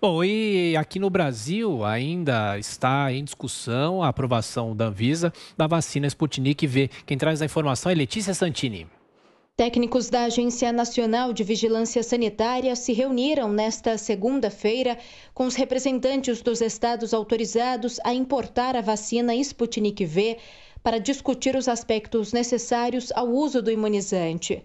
Bom, e aqui no Brasil ainda está em discussão a aprovação da Anvisa da vacina Sputnik V. Quem traz a informação é Letícia Santini. Técnicos da Agência Nacional de Vigilância Sanitária se reuniram nesta segunda-feira com os representantes dos estados autorizados a importar a vacina Sputnik V para discutir os aspectos necessários ao uso do imunizante.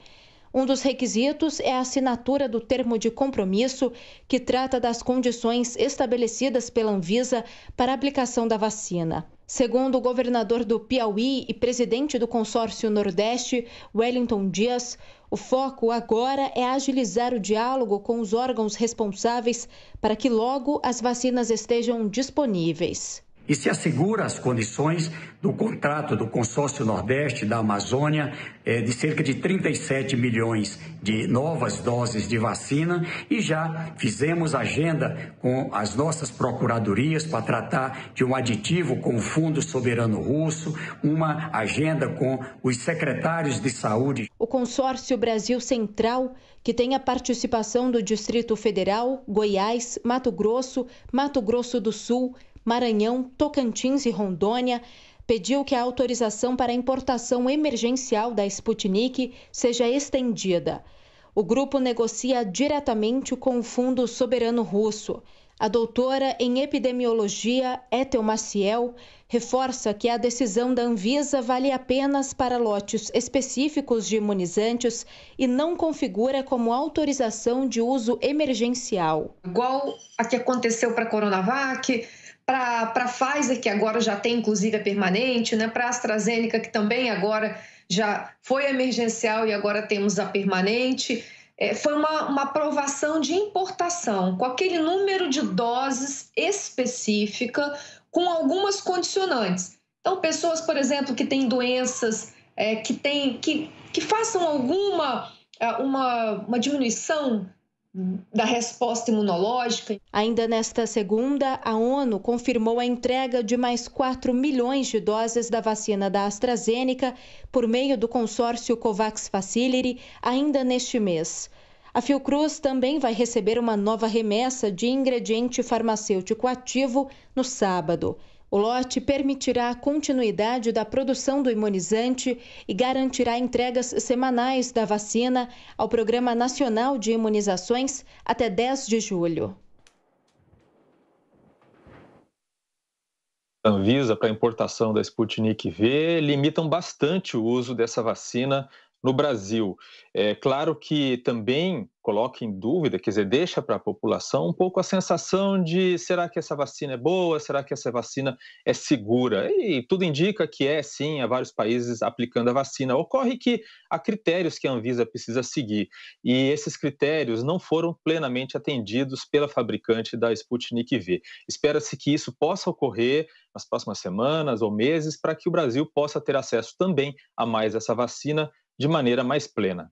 Um dos requisitos é a assinatura do termo de compromisso, que trata das condições estabelecidas pela Anvisa para a aplicação da vacina. Segundo o governador do Piauí e presidente do consórcio Nordeste, Wellington Dias, o foco agora é agilizar o diálogo com os órgãos responsáveis para que logo as vacinas estejam disponíveis e se assegura as condições do contrato do Consórcio Nordeste da Amazônia eh, de cerca de 37 milhões de novas doses de vacina e já fizemos agenda com as nossas procuradorias para tratar de um aditivo com o Fundo Soberano Russo, uma agenda com os secretários de saúde. O consórcio Brasil Central, que tem a participação do Distrito Federal, Goiás, Mato Grosso, Mato Grosso do Sul, Maranhão, Tocantins e Rondônia, pediu que a autorização para importação emergencial da Sputnik seja estendida. O grupo negocia diretamente com o Fundo Soberano Russo. A doutora em epidemiologia, Ethel Maciel, reforça que a decisão da Anvisa vale apenas para lotes específicos de imunizantes e não configura como autorização de uso emergencial. Igual a que aconteceu para a Coronavac, para a Pfizer, que agora já tem inclusive a permanente, né? para a AstraZeneca, que também agora já foi emergencial e agora temos a permanente. É, foi uma, uma aprovação de importação, com aquele número de doses específica, com algumas condicionantes. Então, pessoas, por exemplo, que têm doenças, é, que, têm, que, que façam alguma é, uma, uma diminuição da resposta imunológica. Ainda nesta segunda, a ONU confirmou a entrega de mais 4 milhões de doses da vacina da AstraZeneca por meio do consórcio COVAX Facility ainda neste mês. A Fiocruz também vai receber uma nova remessa de ingrediente farmacêutico ativo no sábado. O lote permitirá a continuidade da produção do imunizante e garantirá entregas semanais da vacina ao Programa Nacional de Imunizações até 10 de julho. Anvisa para a importação da Sputnik V limitam bastante o uso dessa vacina no Brasil. É claro que também coloca em dúvida, quer dizer, deixa para a população um pouco a sensação de será que essa vacina é boa, será que essa vacina é segura? E tudo indica que é sim, há vários países aplicando a vacina. Ocorre que há critérios que a Anvisa precisa seguir e esses critérios não foram plenamente atendidos pela fabricante da Sputnik V. Espera-se que isso possa ocorrer nas próximas semanas ou meses para que o Brasil possa ter acesso também a mais essa vacina de maneira mais plena.